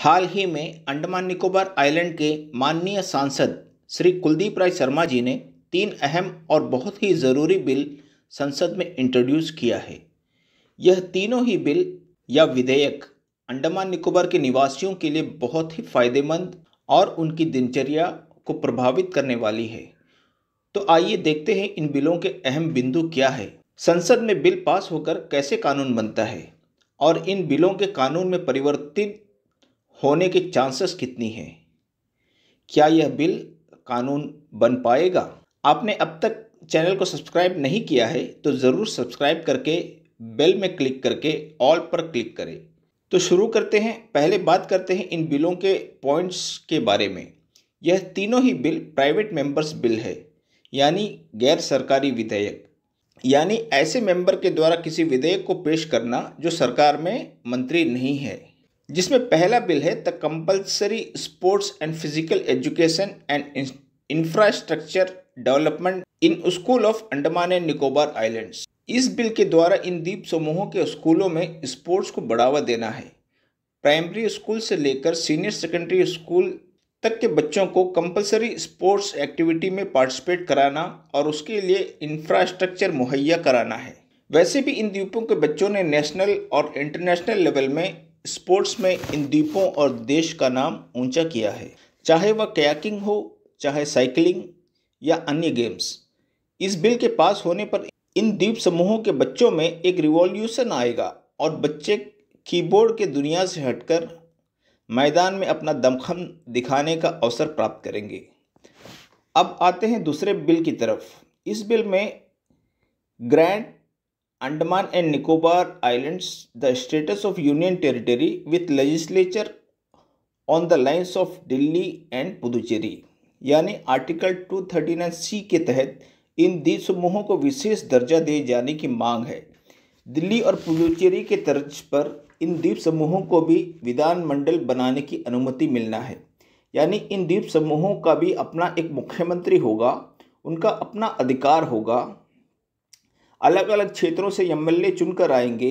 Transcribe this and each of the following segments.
हाल ही में अंडमान निकोबार आइलैंड के माननीय सांसद श्री कुलदीप राय शर्मा जी ने तीन अहम और बहुत ही ज़रूरी बिल संसद में इंट्रोड्यूस किया है यह तीनों ही बिल या विधेयक अंडमान निकोबार के निवासियों के लिए बहुत ही फायदेमंद और उनकी दिनचर्या को प्रभावित करने वाली है तो आइए देखते हैं इन बिलों के अहम बिंदु क्या है संसद में बिल पास होकर कैसे कानून बनता है और इन बिलों के कानून में परिवर्तित होने के चांसेस कितनी हैं क्या यह बिल कानून बन पाएगा आपने अब तक चैनल को सब्सक्राइब नहीं किया है तो ज़रूर सब्सक्राइब करके बेल में क्लिक करके ऑल पर क्लिक करें तो शुरू करते हैं पहले बात करते हैं इन बिलों के पॉइंट्स के बारे में यह तीनों ही बिल प्राइवेट मेंबर्स बिल है यानी गैर सरकारी विधेयक यानी ऐसे मेंबर के द्वारा किसी विधेयक को पेश करना जो सरकार में मंत्री नहीं है जिसमें पहला बिल है the compulsory sports and physical education and infrastructure development in school of Andaman and Nicobar islands इस बिल के द्वारा इन द्वीप समूहों के स्कूलों में स्पोर्ट्स को बढ़ावा देना है प्राइमरी स्कूल से लेकर सीनियर सेकेंडरी स्कूल तक के बच्चों को कंपलसरी स्पोर्ट्स एक्टिविटी में पार्टिसिपेट कराना और उसके लिए इंफ्रास्ट्रक्चर मुहैया कराना है वैसे भी इन द्वीपों के बच्चों ने नेशनल और इंटरनेशनल लेवल में स्पोर्ट्स में इन द्वीपों और देश का नाम ऊंचा किया है चाहे वह कयाकिंग हो चाहे साइकिलिंग या अन्य गेम्स इस बिल के पास होने पर इन द्वीप समूहों के बच्चों में एक रिवॉल्यूशन आएगा और बच्चे कीबोर्ड के दुनिया से हटकर मैदान में अपना दमखम दिखाने का अवसर प्राप्त करेंगे अब आते हैं दूसरे बिल की तरफ इस बिल में grand Andaman and Nicobar islands the status of union territory with legislature on the lines of Delhi and Puducherry यानी आर्टिकल 239 सी के तहत इन द्वीप समूहों को विशेष दर्जा दिए जाने की मांग है दिल्ली और पुदुचेरी के तर्ज पर इन द्वीप समूहों को भी विधानमंडल बनाने की अनुमति मिलना है यानी इन द्वीप समूहों का भी अपना एक मुख्यमंत्री होगा उनका अपना अधिकार होगा अलग अलग क्षेत्रों से एम एल चुनकर आएंगे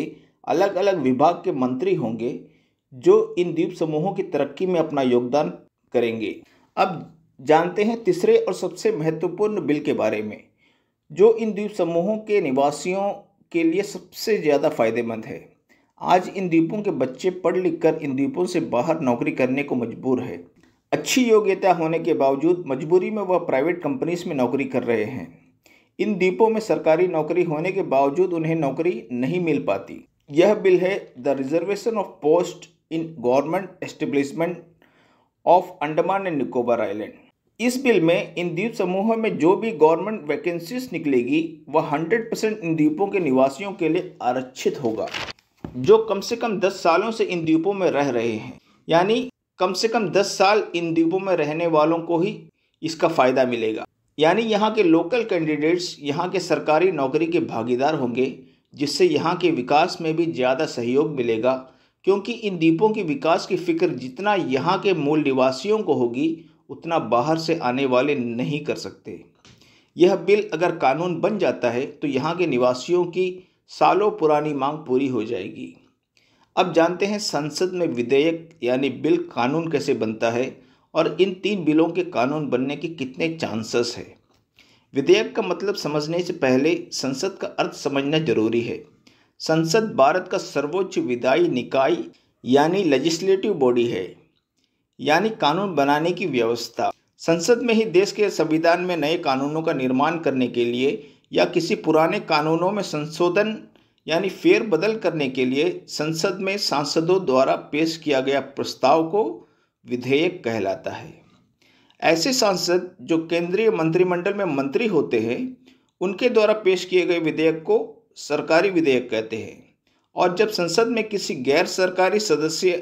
अलग अलग विभाग के मंत्री होंगे जो इन द्वीप समूहों की तरक्की में अपना योगदान करेंगे अब जानते हैं तीसरे और सबसे महत्वपूर्ण बिल के बारे में जो इन द्वीप समूहों के निवासियों के लिए सबसे ज़्यादा फायदेमंद है आज इन द्वीपों के बच्चे पढ़ लिख कर इन द्वीपों से बाहर नौकरी करने को मजबूर है अच्छी योग्यता होने के बावजूद मजबूरी में वह प्राइवेट कंपनीज में नौकरी कर रहे हैं इन द्वीपों में सरकारी नौकरी होने के बावजूद उन्हें नौकरी नहीं मिल पाती यह बिल है the reservation of post in government establishment of Andaman and Nicobar island इस बिल में इन द्वीप समूहों में जो भी गवर्नमेंट वैकेंसीज निकलेगी वह 100 परसेंट इन द्वीपों के निवासियों के लिए आरक्षित होगा जो कम से कम 10 सालों से इन द्वीपों में रह रहे हैं यानी कम से कम 10 साल इन द्वीपों में रहने वालों को ही इसका फ़ायदा मिलेगा यानी यहाँ के लोकल कैंडिडेट्स यहाँ के सरकारी नौकरी के भागीदार होंगे जिससे यहाँ के विकास में भी ज़्यादा सहयोग मिलेगा क्योंकि इन द्वीपों के विकास की फिक्र जितना यहाँ के मूल निवासियों को होगी उतना बाहर से आने वाले नहीं कर सकते यह बिल अगर कानून बन जाता है तो यहाँ के निवासियों की सालों पुरानी मांग पूरी हो जाएगी अब जानते हैं संसद में विधेयक यानी बिल कानून कैसे बनता है और इन तीन बिलों के कानून बनने के कितने चांसेस है विधेयक का मतलब समझने से पहले संसद का अर्थ समझना जरूरी है संसद भारत का सर्वोच्च विदाई निकाय यानी लेजिस्लेटिव बॉडी है यानी कानून बनाने की व्यवस्था संसद में ही देश के संविधान में नए कानूनों का निर्माण करने के लिए या किसी पुराने कानूनों में संशोधन यानी फेरबदल करने के लिए संसद में सांसदों द्वारा पेश किया गया प्रस्ताव को विधेयक कहलाता है ऐसे सांसद जो केंद्रीय मंत्रिमंडल में मंत्री होते हैं उनके द्वारा पेश किए गए विधेयक को सरकारी विधेयक कहते हैं और जब संसद में किसी गैर सरकारी सदस्य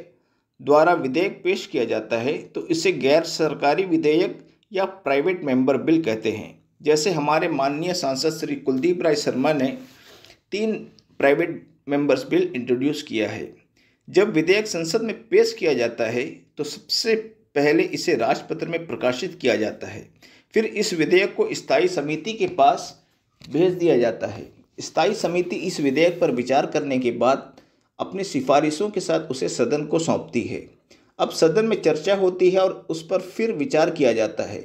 द्वारा विधेयक पेश किया जाता है तो इसे गैर सरकारी विधेयक या प्राइवेट मेंबर बिल कहते हैं जैसे हमारे माननीय सांसद श्री कुलदीप राय शर्मा ने तीन प्राइवेट मेंबर्स बिल इंट्रोड्यूस किया है जब विधेयक संसद में पेश किया जाता है तो सबसे पहले इसे राजपत्र में प्रकाशित किया जाता है फिर इस विधेयक को स्थायी समिति के पास भेज दिया जाता है स्थायी समिति इस विधेयक पर विचार करने के बाद अपनी सिफारिशों के साथ उसे सदन को सौंपती है अब सदन में चर्चा होती है और उस पर फिर विचार किया जाता है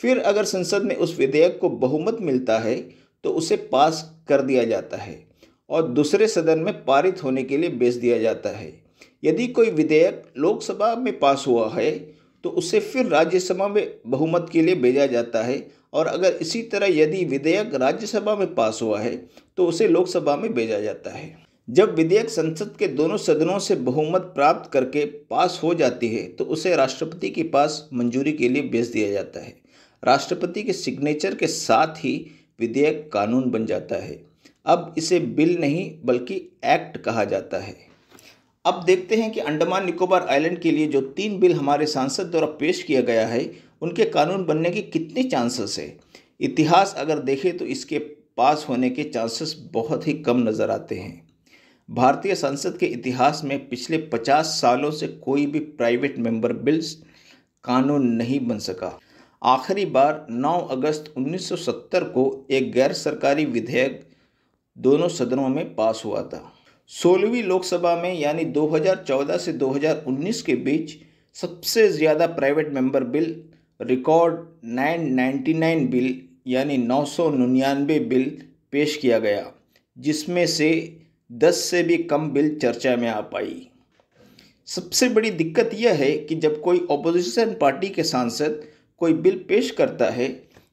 फिर अगर संसद में उस विधेयक को बहुमत मिलता है तो उसे पास कर दिया जाता है और दूसरे सदन में पारित होने के लिए बेच दिया जाता है यदि कोई विधेयक लोकसभा में पास हुआ है तो उसे फिर राज्यसभा में बहुमत के लिए भेजा जाता है और अगर इसी तरह यदि विधेयक राज्यसभा में पास हुआ है तो उसे लोकसभा में भेजा जाता है जब विधेयक संसद के दोनों सदनों से बहुमत प्राप्त करके पास हो जाती है तो उसे राष्ट्रपति के पास मंजूरी के लिए भेज दिया जाता है राष्ट्रपति के सिग्नेचर के साथ ही विधेयक कानून बन जाता है अब इसे बिल नहीं बल्कि एक्ट कहा जाता है अब देखते हैं कि अंडमान निकोबार आइलैंड के लिए जो तीन बिल हमारे सांसद द्वारा पेश किया गया है उनके कानून बनने के कितने चांसेस है इतिहास अगर देखें तो इसके पास होने के चांसेस बहुत ही कम नज़र आते हैं भारतीय संसद के इतिहास में पिछले 50 सालों से कोई भी प्राइवेट मेंबर बिल्स कानून नहीं बन सका आखिरी बार 9 अगस्त 1970 को एक गैर सरकारी विधेयक दोनों सदनों में पास हुआ था सोलहवीं लोकसभा में यानी 2014 से 2019 के बीच सबसे ज़्यादा private member bill record 999 bill यानी नौ बिल पेश किया गया जिसमें से 10 से भी कम बिल चर्चा में आ पाई सबसे बड़ी दिक्कत यह है कि जब कोई ओपोजिशन पार्टी के सांसद कोई बिल पेश करता है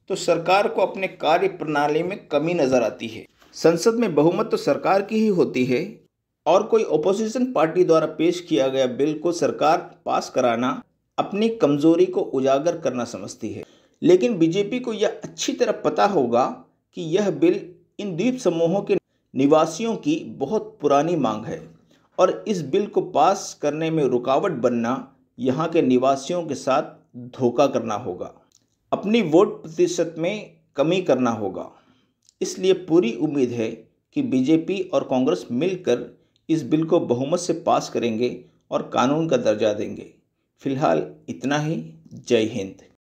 तो सरकार को अपने कार्य प्रणाली में कमी नज़र आती है संसद में बहुमत तो सरकार की ही होती है और कोई ओपोजिशन पार्टी द्वारा पेश किया गया बिल को सरकार पास कराना अपनी कमजोरी को उजागर करना समझती है लेकिन बीजेपी को यह अच्छी तरह पता होगा कि यह बिल इन द्वीप समूहों के निवासियों की बहुत पुरानी मांग है और इस बिल को पास करने में रुकावट बनना यहाँ के निवासियों के साथ धोखा करना होगा अपनी वोट प्रतिशत में कमी करना होगा इसलिए पूरी उम्मीद है कि बीजेपी और कांग्रेस मिलकर इस बिल को बहुमत से पास करेंगे और कानून का दर्जा देंगे फिलहाल इतना ही जय हिंद